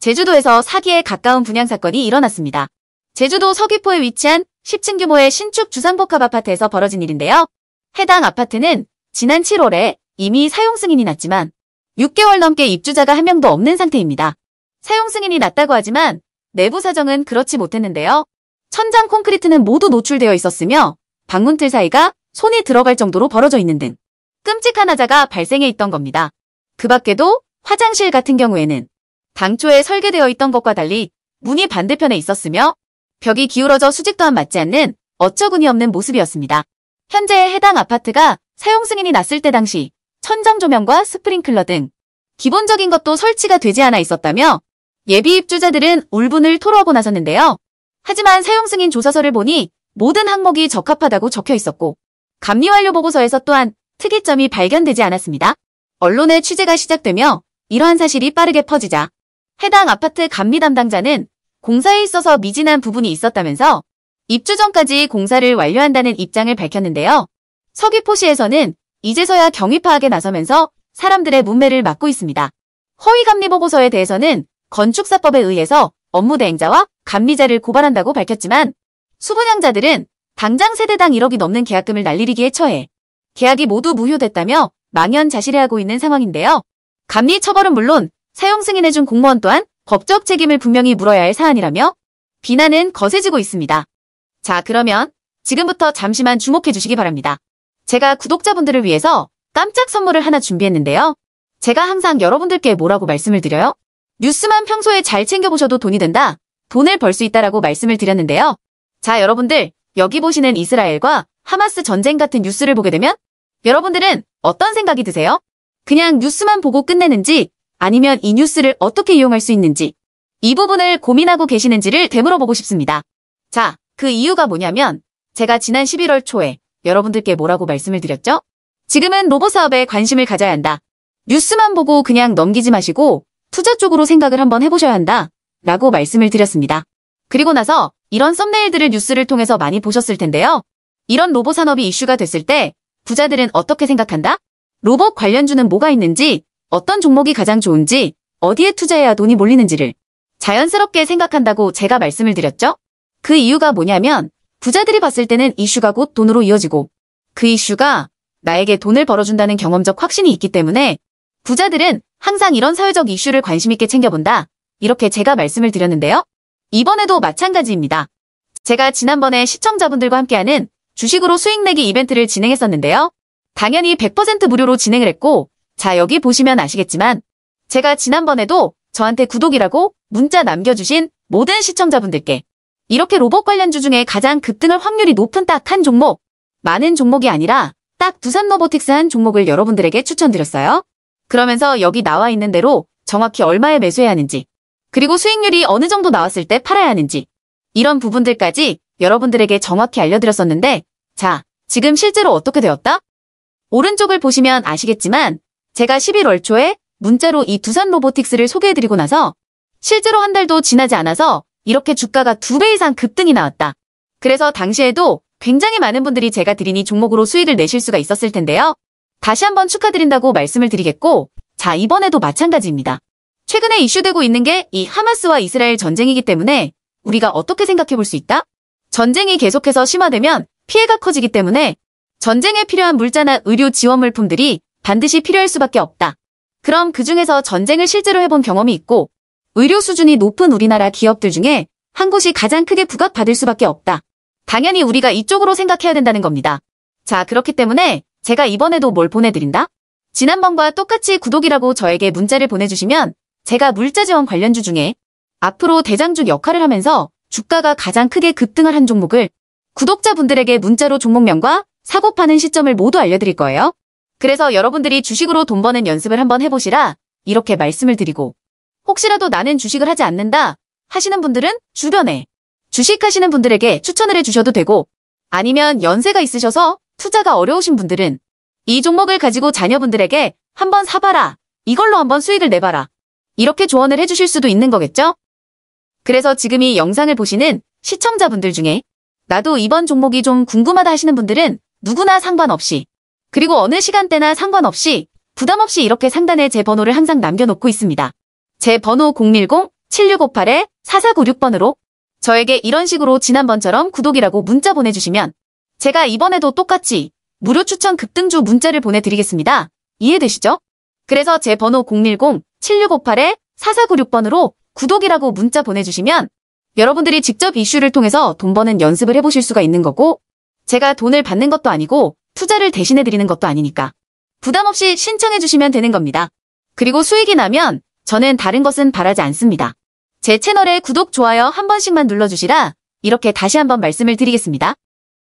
제주도에서 사기에 가까운 분양 사건이 일어났습니다. 제주도 서귀포에 위치한 10층 규모의 신축 주상복합 아파트에서 벌어진 일인데요. 해당 아파트는 지난 7월에 이미 사용 승인이 났지만 6개월 넘게 입주자가 한 명도 없는 상태입니다. 사용 승인이 났다고 하지만 내부 사정은 그렇지 못했는데요. 천장 콘크리트는 모두 노출되어 있었으며 방문틀 사이가 손이 들어갈 정도로 벌어져 있는 등 끔찍한 하자가 발생해 있던 겁니다. 그 밖에도 화장실 같은 경우에는 당초에 설계되어 있던 것과 달리 문이 반대편에 있었으며 벽이 기울어져 수직 또한 맞지 않는 어처구니 없는 모습이었습니다. 현재 해당 아파트가 사용 승인이 났을 때 당시 천장 조명과 스프링클러 등 기본적인 것도 설치가 되지 않아 있었다며 예비 입주자들은 울분을 토로하고 나섰는데요. 하지만 사용 승인 조사서를 보니 모든 항목이 적합하다고 적혀 있었고 감리 완료 보고서에서 또한 특이점이 발견되지 않았습니다. 언론의 취재가 시작되며 이러한 사실이 빠르게 퍼지자 해당 아파트 감리 담당자는 공사에 있어서 미진한 부분이 있었다면서 입주 전까지 공사를 완료한다는 입장을 밝혔는데요. 서귀포시에서는 이제서야 경위 파악에 나서면서 사람들의 문매를 막고 있습니다. 허위 감리 보고서에 대해서는 건축사법에 의해서 업무 대행자와 감리자를 고발한다고 밝혔지만 수분양자들은 당장 세대당 1억이 넘는 계약금을 날리기에 처해 계약이 모두 무효됐다며 망연자실해하고 있는 상황인데요. 감리 처벌은 물론 사용 승인해준 공무원 또한 법적 책임을 분명히 물어야 할 사안이라며 비난은 거세지고 있습니다. 자 그러면 지금부터 잠시만 주목해 주시기 바랍니다. 제가 구독자분들을 위해서 깜짝 선물을 하나 준비했는데요. 제가 항상 여러분들께 뭐라고 말씀을 드려요? 뉴스만 평소에 잘 챙겨보셔도 돈이 된다. 돈을 벌 수 있다라고 말씀을 드렸는데요. 자 여러분들 여기 보시는 이스라엘과 하마스 전쟁 같은 뉴스를 보게 되면 여러분들은 어떤 생각이 드세요? 그냥 뉴스만 보고 끝내는지 아니면 이 뉴스를 어떻게 이용할 수 있는지 이 부분을 고민하고 계시는지를 되물어보고 싶습니다. 자, 그 이유가 뭐냐면 제가 지난 11월 초에 여러분들께 뭐라고 말씀을 드렸죠? 지금은 로봇 사업에 관심을 가져야 한다. 뉴스만 보고 그냥 넘기지 마시고 투자 쪽으로 생각을 한번 해보셔야 한다. 라고 말씀을 드렸습니다. 그리고 나서 이런 썸네일들을 뉴스를 통해서 많이 보셨을 텐데요. 이런 로봇 산업이 이슈가 됐을 때 부자들은 어떻게 생각한다? 로봇 관련주는 뭐가 있는지 어떤 종목이 가장 좋은지 어디에 투자해야 돈이 몰리는지를 자연스럽게 생각한다고 제가 말씀을 드렸죠? 그 이유가 뭐냐면 부자들이 봤을 때는 이슈가 곧 돈으로 이어지고 그 이슈가 나에게 돈을 벌어준다는 경험적 확신이 있기 때문에 부자들은 항상 이런 사회적 이슈를 관심있게 챙겨본다. 이렇게 제가 말씀을 드렸는데요. 이번에도 마찬가지입니다. 제가 지난번에 시청자분들과 함께하는 주식으로 수익내기 이벤트를 진행했었는데요. 당연히 100% 무료로 진행을 했고 자, 여기 보시면 아시겠지만 제가 지난번에도 저한테 구독이라고 문자 남겨주신 모든 시청자분들께 이렇게 로봇 관련주 중에 가장 급등할 확률이 높은 딱 한 종목, 많은 종목이 아니라 딱 두산 로보틱스 한 종목을 여러분들에게 추천드렸어요. 그러면서 여기 나와 있는 대로 정확히 얼마에 매수해야 하는지, 그리고 수익률이 어느 정도 나왔을 때 팔아야 하는지, 이런 부분들까지 여러분들에게 정확히 알려드렸었는데, 자, 지금 실제로 어떻게 되었다? 오른쪽을 보시면 아시겠지만 제가 11월 초에 문자로 이 두산 로보틱스를 소개해드리고 나서 실제로 한 달도 지나지 않아서 이렇게 주가가 두 배 이상 급등이 나왔다. 그래서 당시에도 굉장히 많은 분들이 제가 드린 이 종목으로 수익을 내실 수가 있었을 텐데요. 다시 한번 축하드린다고 말씀을 드리겠고 자 이번에도 마찬가지입니다. 최근에 이슈되고 있는 게 이 하마스와 이스라엘 전쟁이기 때문에 우리가 어떻게 생각해 볼 수 있다? 전쟁이 계속해서 심화되면 피해가 커지기 때문에 전쟁에 필요한 물자나 의료 지원 물품들이 반드시 필요할 수밖에 없다. 그럼 그 중에서 전쟁을 실제로 해본 경험이 있고 의료 수준이 높은 우리나라 기업들 중에 한 곳이 가장 크게 부각받을 수밖에 없다. 당연히 우리가 이쪽으로 생각해야 된다는 겁니다. 자, 그렇기 때문에 제가 이번에도 뭘 보내드린다? 지난번과 똑같이 구독이라고 저에게 문자를 보내주시면 제가 물자 지원 관련주 중에 앞으로 대장주 역할을 하면서 주가가 가장 크게 급등을 한 종목을 구독자분들에게 문자로 종목명과 사고 파는 시점을 모두 알려드릴 거예요. 그래서 여러분들이 주식으로 돈 버는 연습을 한번 해보시라 이렇게 말씀을 드리고 혹시라도 나는 주식을 하지 않는다 하시는 분들은 주변에 주식하시는 분들에게 추천을 해주셔도 되고 아니면 연세가 있으셔서 투자가 어려우신 분들은 이 종목을 가지고 자녀분들에게 한번 사봐라 이걸로 한번 수익을 내봐라 이렇게 조언을 해주실 수도 있는 거겠죠? 그래서 지금 이 영상을 보시는 시청자분들 중에 나도 이번 종목이 좀 궁금하다 하시는 분들은 누구나 상관없이 그리고 어느 시간대나 상관없이 부담없이 이렇게 상단에 제 번호를 항상 남겨놓고 있습니다. 제 번호 010-7658-4496번으로 저에게 이런 식으로 지난번처럼 구독이라고 문자 보내주시면 제가 이번에도 똑같이 무료 추천 급등주 문자를 보내드리겠습니다. 이해되시죠? 그래서 제 번호 010-7658-4496번으로 구독이라고 문자 보내주시면 여러분들이 직접 이슈를 통해서 돈 버는 연습을 해보실 수가 있는 거고 제가 돈을 받는 것도 아니고 투자를 대신해드리는 것도 아니니까. 부담 없이 신청해주시면 되는 겁니다. 그리고 수익이 나면 저는 다른 것은 바라지 않습니다. 제 채널에 구독, 좋아요 한 번씩만 눌러주시라 이렇게 다시 한번 말씀을 드리겠습니다.